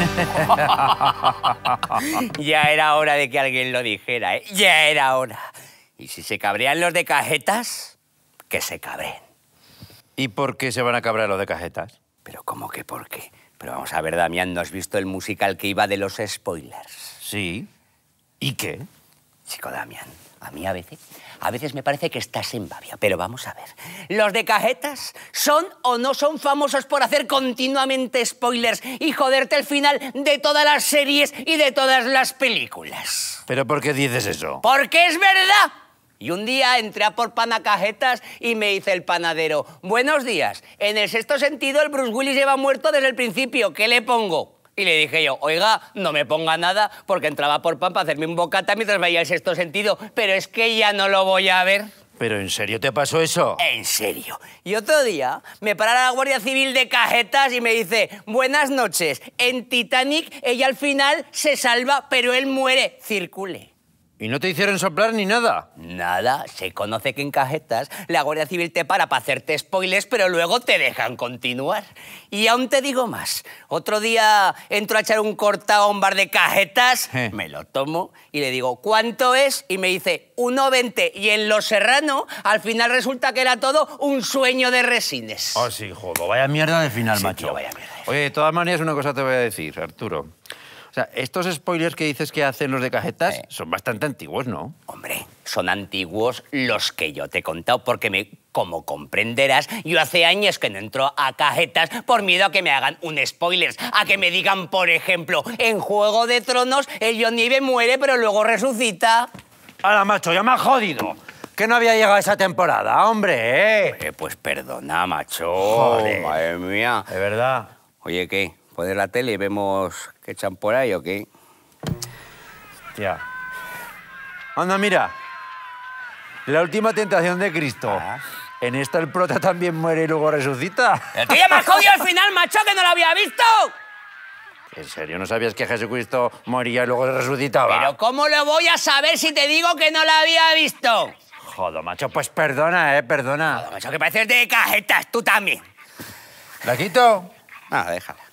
ya era hora de que alguien lo dijera, ¿eh? Ya era hora. Y si se cabrean los de cajetas, que se cabren. ¿Y por qué se van a cabrear los de cajetas? Pero ¿cómo que por qué? Pero vamos a ver, Damián, ¿no has visto el musical que iba de los spoilers? Sí. ¿Y qué? Chico Damián, a mí a veces, a veces me parece que estás en babia, pero vamos a ver. ¿Los de cajetas son o no son famosos por hacer continuamente spoilers y joderte el final de todas las series y de todas las películas? ¿Pero por qué dices eso? Porque es verdad. Y un día entré a por pan a cajetas y me dice el panadero, buenos días, en el sexto sentido el Bruce Willis lleva muerto desde el principio, ¿qué le pongo? Y le dije yo, oiga, no me ponga nada porque entraba por pan para hacerme un bocata mientras veía el sexto sentido, pero es que ya no lo voy a ver. ¿Pero en serio te pasó eso? En serio. Y otro día me parara la Guardia Civil de cajetas y me dice, buenas noches, en Titanic ella al final se salva, pero él muere, circule. ¿Y no te hicieron soplar ni nada? Nada. Se conoce que en cajetas la Guardia Civil te para para hacerte spoilers, pero luego te dejan continuar. Y aún te digo más. Otro día entro a echar un cortado a un bar de cajetas, eh. me lo tomo y le digo, ¿cuánto es? Y me dice, 1,20. Y en lo Serrano, al final resulta que era todo un sueño de resines. Oh, sí, jodo. Vaya mierda de final, macho. Tío, vaya mierda. Oye, de todas maneras, una cosa te voy a decir, Arturo. O sea, estos spoilers que dices que hacen los de cajetas son bastante antiguos, ¿no? Hombre, son antiguos los que yo te he contado porque como comprenderás, yo hace años que no entro a cajetas por miedo a que me hagan un spoiler, a que me digan, por ejemplo, en Juego de Tronos el John Nieve muere pero luego resucita. ¡Hala, macho, ya me ha jodido! Que no había llegado esa temporada, hombre, ¿eh? pues perdona, macho. Madre mía. De verdad. Oye, ¿qué? de la tele vemos que echan por ahí o qué. Ya. Anda, mira. La última tentación de Cristo. Ah. En esta el prota también muere y luego resucita. ¡El tío me jodido al final, macho, que no lo había visto! ¿En serio no sabías que Jesucristo moría y luego resucitaba? Pero ¿cómo lo voy a saber si te digo que no lo había visto? Joder, macho, pues perdona, eh, perdona. Joder, macho, que pareces de cajetas, tú también. ¿La quito? Ah, déjala.